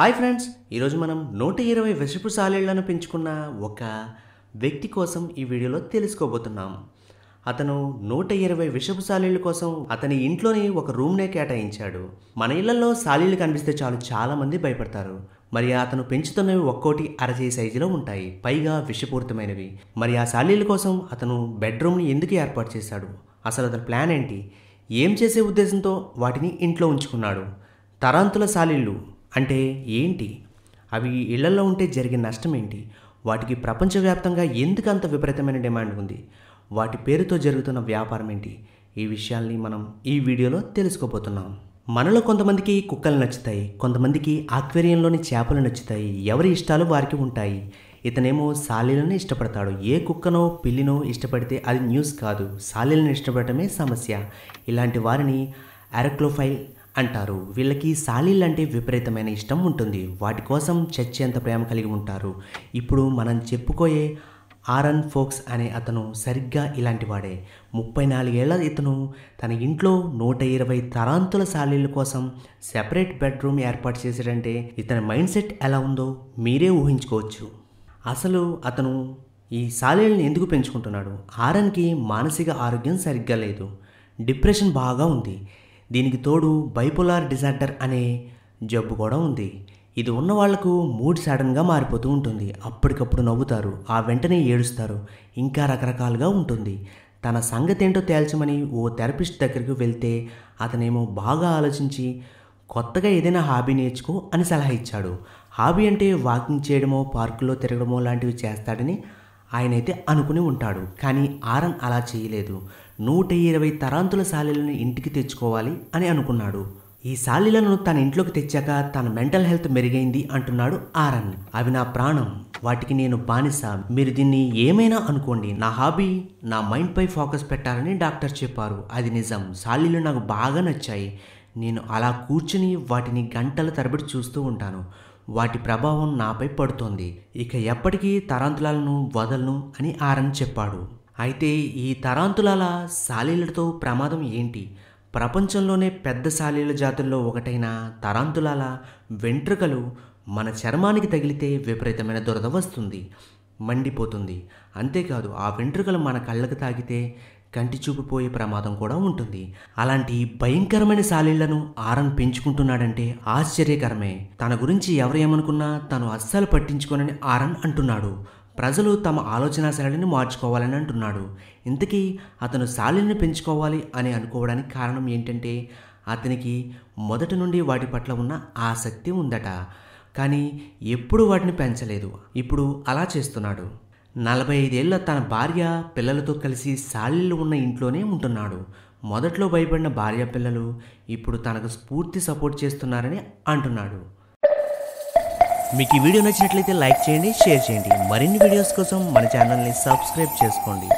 hi friends ఈరోజు మనం నూట ఇరవై విషపు సాలీళ్లను పెంచుకున్న ఒక వ్యక్తి కోసం ఈ వీడియోలో తెలుసుకోబోతున్నాం అతను నూట ఇరవై విషపు సాలీళ్ళ కోసం అతని ఇంట్లోని ఒక రూమ్నే కేటాయించాడు మన ఇళ్లలో సాలీళ్ళు కనిపిస్తే చాలు చాలామంది భయపడతారు మరి అతను పెంచుతున్నవి ఒక్కోటి అరచేయి సైజులో ఉంటాయి పైగా విషపూరితమైనవి మరి ఆ సాలీళ్ళ కోసం అతను బెడ్రూమ్ని ఎందుకు ఏర్పాటు చేశాడు అసలు అతని ప్లాన్ ఏంటి ఏం చేసే ఉద్దేశంతో వాటిని ఇంట్లో ఉంచుకున్నాడు తరాంతుల సాలీళ్ళు అంటే ఏంటి అవి ఇళ్లలో ఉంటే జరిగే నష్టం ఏంటి వాటికి ప్రపంచవ్యాప్తంగా ఎందుకు అంత విపరీతమైన డిమాండ్ ఉంది వాటి పేరుతో జరుగుతున్న వ్యాపారం ఏంటి ఈ విషయాల్ని మనం ఈ వీడియోలో తెలుసుకోబోతున్నాం మనలో కొంతమందికి కుక్కలు నచ్చుతాయి కొంతమందికి ఆక్వేరియంలోని చేపలు నచ్చుతాయి ఎవరి ఇష్టాలు వారికి ఉంటాయి ఇతనేమో సాలీలను ఇష్టపడతాడు ఏ కుక్కనో పిల్లినో ఇష్టపడితే అది న్యూస్ కాదు సాలీలను ఇష్టపడటమే సమస్య ఇలాంటి వారిని అరక్లోఫైల్ అంటారు వీళ్ళకి సాలీళ్ళంటే విపరీతమైన ఇష్టం ఉంటుంది వాటి కోసం ఎంత ప్రేమ కలిగి ఉంటారు ఇప్పుడు మనం చెప్పుకోయే ఆరన్ ఫోక్స్ అనే అతను సరిగ్గా ఇలాంటి వాడే ముప్పై నాలుగేళ్ల ఇతను తన ఇంట్లో నూట ఇరవై తరాంతుల సాలీల కోసం సెపరేట్ బెడ్రూమ్ ఏర్పాటు చేశాడంటే ఇతని మైండ్ సెట్ ఎలా ఉందో మీరే ఊహించుకోవచ్చు అసలు అతను ఈ సాలీలను ఎందుకు పెంచుకుంటున్నాడు ఆరన్కి మానసిక ఆరోగ్యం సరిగ్గా లేదు డిప్రెషన్ బాగా ఉంది దీనికి తోడు బైపోలార్ డిజార్డర్ అనే జబ్బు కూడా ఉంది ఇది ఉన్న వాళ్లకు మూడ్ సడన్గా మారిపోతూ ఉంటుంది అప్పటికప్పుడు నవ్వుతారు ఆ వెంటనే ఏడుస్తారు ఇంకా రకరకాలుగా ఉంటుంది తన సంగతి ఏంటో తేల్చమని ఓ థెరపిస్ట్ దగ్గరికి వెళ్తే అతనేమో బాగా ఆలోచించి కొత్తగా ఏదైనా హాబీ నేర్చుకో అని సలహా ఇచ్చాడు హాబీ అంటే వాకింగ్ చేయడమో పార్కులో తిరగడమో లాంటివి చేస్తాడని ఆయనైతే అనుకుని ఉంటాడు కానీ ఆరన్ అలా చేయలేదు నూట ఇరవై తరాంతుల శాలీలను ఇంటికి తెచ్చుకోవాలి అని అనుకున్నాడు ఈ శాలీలను తన ఇంట్లోకి తెచ్చాక తన మెంటల్ హెల్త్ మెరుగైంది అంటున్నాడు ఆరన్ అవి నా ప్రాణం వాటికి నేను బానిస మీరు దీన్ని ఏమైనా అనుకోండి నా హాబీ నా మైండ్పై ఫోకస్ పెట్టాలని డాక్టర్ చెప్పారు అది నిజం శాలీలు నాకు బాగా నచ్చాయి నేను అలా కూర్చుని వాటిని గంటల తరబడి చూస్తూ ఉంటాను వాటి ప్రభావం నాపై పడుతోంది ఇక ఎప్పటికీ తరాంతులను వదలను అని ఆరన్ చెప్పాడు అయితే ఈ తరాంతులాల సాలీలతో ప్రమాదం ఏంటి ప్రపంచంలోనే పెద్ద సాలీల జాతుల్లో ఒకటైన తరాంతులాల వెంట్రుకలు మన చర్మానికి తగిలితే విపరీతమైన దురద వస్తుంది మండిపోతుంది అంతేకాదు ఆ వెంట్రుకలు మన కళ్ళకు తాగితే కంటి చూపిపోయే ప్రమాదం కూడా ఉంటుంది అలాంటి భయంకరమైన సాలీళ్లను ఆరన్ పెంచుకుంటున్నాడంటే ఆశ్చర్యకరమే తన గురించి ఎవరు ఏమనుకున్నా తను అస్సలు పట్టించుకోనని ఆరన్ అంటున్నాడు ప్రజలు తమ ఆలోచనా శైలిని మార్చుకోవాలని అంటున్నాడు ఇంతకీ అతను శాలిని పెంచుకోవాలి అని అనుకోవడానికి కారణం ఏంటంటే అతనికి మొదటి నుండి వాటి పట్ల ఉన్న ఆసక్తి ఉందట కానీ ఎప్పుడు వాటిని పెంచలేదు ఇప్పుడు అలా చేస్తున్నాడు నలభై ఐదేళ్ల తన భార్య పిల్లలతో కలిసి శాలిలు ఉన్న ఇంట్లోనే ఉంటున్నాడు మొదట్లో భయపడిన భార్య పిల్లలు ఇప్పుడు తనకు స్ఫూర్తి సపోర్ట్ చేస్తున్నారని అంటున్నాడు మీకు ఈ వీడియో నచ్చినట్లయితే లైక్ చేయండి షేర్ చేయండి మరిన్ని వీడియోస్ కోసం మన ఛానల్ని సబ్స్క్రైబ్ చేసుకోండి